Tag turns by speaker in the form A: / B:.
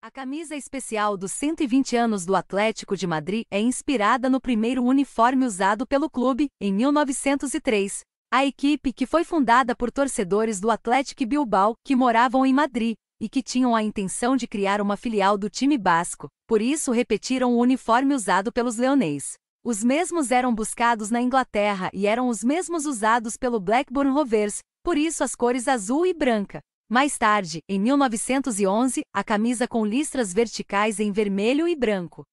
A: A camisa especial dos 120 anos do Atlético de Madrid é inspirada no primeiro uniforme usado pelo clube, em 1903. A equipe, que foi fundada por torcedores do Atlético Bilbao, que moravam em Madrid, e que tinham a intenção de criar uma filial do time basco, por isso repetiram o uniforme usado pelos leonês. Os mesmos eram buscados na Inglaterra e eram os mesmos usados pelo Blackburn Rovers, por isso as cores azul e branca, mais tarde, em 1911, a camisa com listras verticais em vermelho e branco